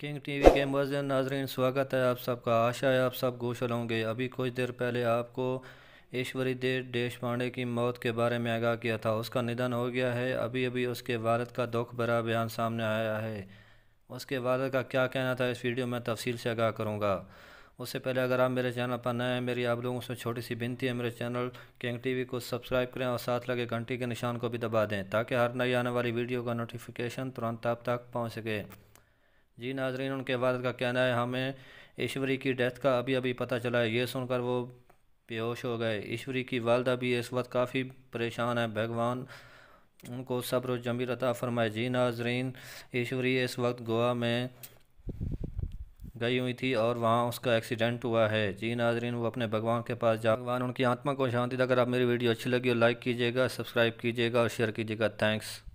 king TV के मजन नाजरीन स्वागत है आप सबका आशा है आप सब गोशल होंगे अभी कुछ देर पहले आपको ईश्वरी देव देश पांडे की मौत के बारे में आगाह किया था उसका निधन हो गया है अभी अभी उसके वालद का दुख भरा बयान सामने आया है उसके वालद का क्या कहना था इस वीडियो में तफसील से आगाह करूँगा उससे पहले अगर आप मेरे चैनल पर नए हैं मेरी आप लोगों से छोटी सी विनती है मेरे चैनल किंग वी को सब्सक्राइब करें और साथ लगे घंटी के निशान को भी दबा दें ताकि हर नई आने वाली वीडियो का नोटिफिकेशन तुरंत आप तक पहुँच सके जी नाजरीन उनके वालद का कहना है हमें ईश्वरी की डेथ का अभी अभी पता चला है ये सुनकर वो बेहोश हो गए ईश्वरी की वालदा भी इस वक्त काफ़ी परेशान है भगवान उनको सब्र जमीर अता फरमाए जी नाजरीन ईश्वरी इस वक्त गोवा में गई हुई थी और वहाँ उसका एक्सीडेंट हुआ है जी नाजरीन वो अपने भगवान के पास जा भगवान उनकी आत्मा को शांति अगर आप मेरी वीडियो अच्छी लगी हो लाइक कीजिएगा सब्सक्राइब कीजिएगा और शेयर कीजिएगा थैंक्स